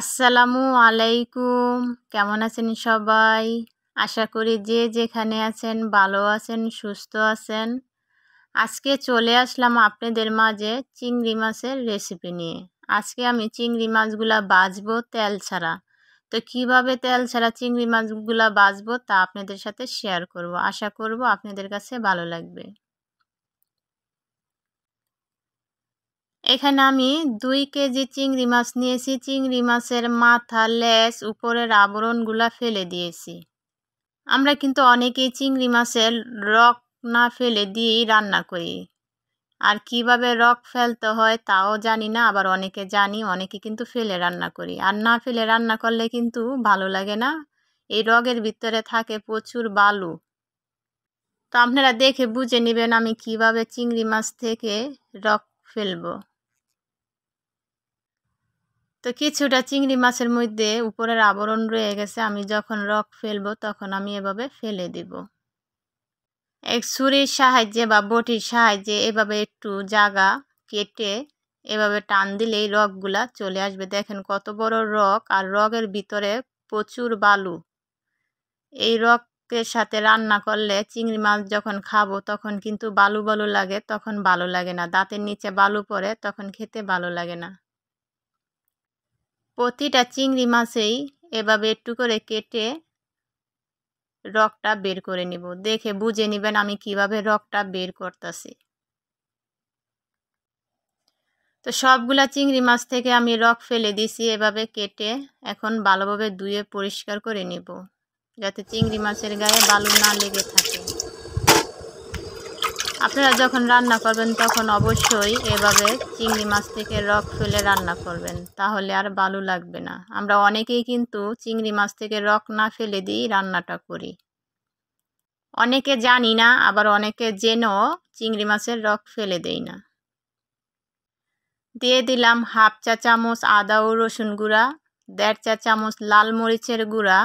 আসসালামু আলাইকুম কেমন আছেন সবাই আশা করি যে যেখানে আছেন ভালো আছেন সুস্থ আছেন আজকে চলে আসলাম আপনাদের মাঝে চিংড়ি মাছের রেসিপি নিয়ে আজকে আমি চিংড়ি মাছগুলা বাজবো তেল ছাড়া তো কিভাবে তেল ছাড়া চিংড়ি মাছগুলা বাজবো তা আপনাদের সাথে শেয়ার করব আশা করব আপনাদের কাছে ভালো লাগবে এখানে আমি দুই কেজি চিংড়ি মাছ নিয়েছি চিংড়ি মাছের মাথা লেস উপরের আবরণগুলা ফেলে দিয়েছি আমরা কিন্তু অনেকেই চিংড়ি মাছের রক না ফেলে দিয়েই রান্না করি আর কিভাবে রক ফেলতে হয় তাও জানি না আবার অনেকে জানি অনেকে কিন্তু ফেলে রান্না করি আর না ফেলে রান্না করলে কিন্তু ভালো লাগে না এই রগের ভিতরে থাকে প্রচুর বালু তো আপনারা দেখে বুঝে নেবেন আমি কিভাবে চিংড়ি মাছ থেকে রক ফেলবো তো কিছুটা চিংড়ি মাছের মধ্যে উপরের আবরণ রয়ে গেছে আমি যখন রক ফেলবো তখন আমি এভাবে ফেলে দিব এক ছুরির সাহায্যে বা বটির সাহায্যে এভাবে একটু জাগা কেটে এভাবে টান দিলে এই রকগুলা চলে আসবে দেখেন কত বড় রক আর রগের ভিতরে প্রচুর বালু এই রকের সাথে রান্না করলে চিংড়ি মাছ যখন খাবো তখন কিন্তু বালু বালু লাগে তখন ভালো লাগে না দাঁতের নিচে বালু পড়ে তখন খেতে ভালো লাগে না প্রতিটা চিংড়ি মাছেই এভাবে একটু করে কেটে রকটা বের করে নিব দেখে বুঝে নেবেন আমি কিভাবে রকটা বের করতেছি তো সবগুলা চিংড়ি মাছ থেকে আমি রক ফেলে দিছি এভাবে কেটে এখন ভালোভাবে ধুয়ে পরিষ্কার করে নিব যাতে চিংড়ি মাছের গায়ে বালু না লেগে থাকে আপনারা যখন রান্না করবেন তখন অবশ্যই এভাবে চিংড়ি মাছ থেকে রক ফেলে রান্না করবেন তাহলে আর বালু লাগবে না আমরা অনেকেই কিন্তু চিংড়ি মাছ থেকে রক না ফেলে দিই রান্নাটা করি অনেকে জানি না আবার অনেকে জেনেও চিংড়ি মাছের রক ফেলে দেই না দিয়ে দিলাম হাফ চা চামচ আদা ও রসুন গুঁড়া দেড় চা চামচ লাল মরিচের গুঁড়া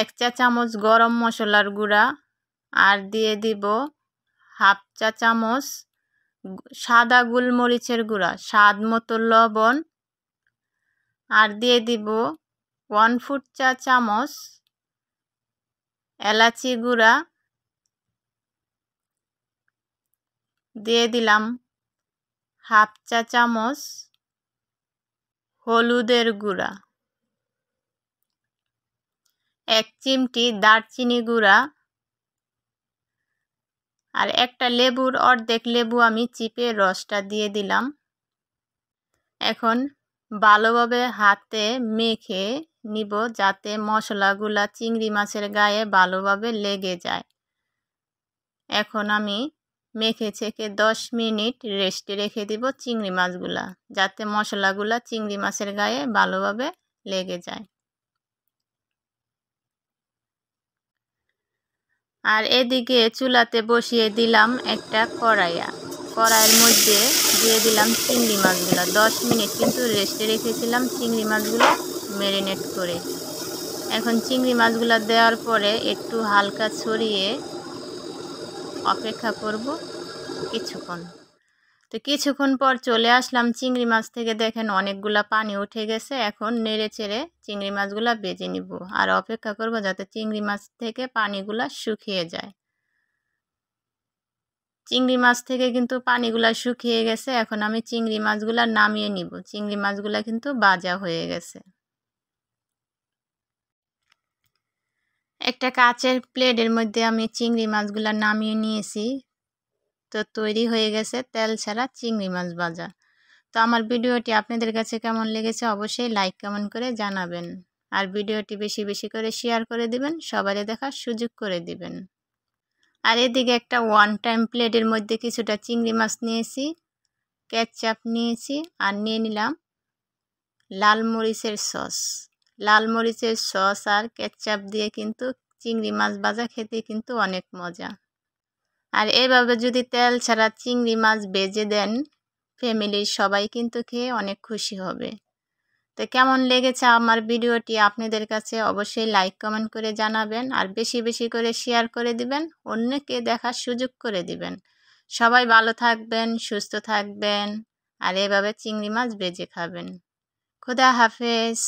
এক চা চামচ গরম মশলার গুঁড়া আর দিয়ে দিব হাফ চা চামচ সাদা গোলমরিচের গুঁড়া স্বাদ মতো লবণ আর দিয়ে দিব ওয়ান ফুট চা চামচ এলাচি গুঁড়া দিয়ে দিলাম হাফ চা চামচ হলুদের গুঁড়া এক চিমটি দারচিনি গুঁড়া আর একটা লেবুর অর্ধেক লেবু আমি চিপে রসটা দিয়ে দিলাম এখন ভালোভাবে হাতে মেখে নিব যাতে মশলাগুলা চিংড়ি মাছের গায়ে ভালোভাবে লেগে যায় এখন আমি মেখে ছেঁকে দশ মিনিট রেস্টে রেখে দিব চিংড়ি মাছগুলা যাতে মশলাগুলা চিংড়ি মাছের গায়ে ভালোভাবে লেগে যায় আর এদিকে চুলাতে বসিয়ে দিলাম একটা কড়াইয়া কড়াইয়ের মধ্যে দিয়ে দিলাম চিংড়ি মাছগুলো দশ মিনিট কিন্তু রেস্টে রেখেছিলাম চিংড়ি মাছগুলো ম্যারিনেট করে এখন চিংড়ি মাছগুলো দেওয়ার পরে একটু হালকা ছড়িয়ে অপেক্ষা করব কিছুক্ষণ তো কিছুক্ষণ পর চলে আসলাম চিংড়ি মাছ থেকে দেখেন অনেকগুলা পানি উঠে গেছে এখন নেড়ে চেড়ে চিংড়ি মাছগুলা বেজে নিব আর অপেক্ষা করব যাতে চিংড়ি মাছ থেকে পানিগুলা শুকিয়ে যায় চিংড়ি মাছ থেকে কিন্তু পানিগুলা শুকিয়ে গেছে এখন আমি চিংড়ি মাছগুলা নামিয়ে নিব চিংড়ি মাছগুলা কিন্তু বাজা হয়ে গেছে একটা কাচের প্লেটের মধ্যে আমি চিংড়ি মাছগুলা নামিয়ে নিয়েছি তো তৈরি হয়ে গেছে তেল ছাড়া চিংড়ি মাছ ভাজা তো আমার ভিডিওটি আপনাদের কাছে কেমন লেগেছে অবশ্যই লাইক কেমন করে জানাবেন আর ভিডিওটি বেশি বেশি করে শেয়ার করে দিবেন সবারে দেখার সুযোগ করে দিবেন আর এদিকে একটা ওয়ান টাইম প্লেটের মধ্যে কিছুটা চিংড়ি মাছ নিয়েছি ক্যাচচাপ নিয়েছি আর নিয়ে নিলাম লাল মরিচের সস লাল মরিচের সস আর কেচাপ দিয়ে কিন্তু চিংড়ি মাছ ভাজা খেতে কিন্তু অনেক মজা আর এভাবে যদি তেল ছাড়া চিংড়ি মাছ বেজে দেন ফ্যামিলির সবাই কিন্তু খেয়ে অনেক খুশি হবে তো কেমন লেগেছে আমার ভিডিওটি আপনাদের কাছে অবশ্যই লাইক কমেন্ট করে জানাবেন আর বেশি বেশি করে শেয়ার করে দিবেন অন্যকে দেখার সুযোগ করে দিবেন সবাই ভালো থাকবেন সুস্থ থাকবেন আর এভাবে চিংড়ি মাছ বেজে খাবেন খুদা হাফেজ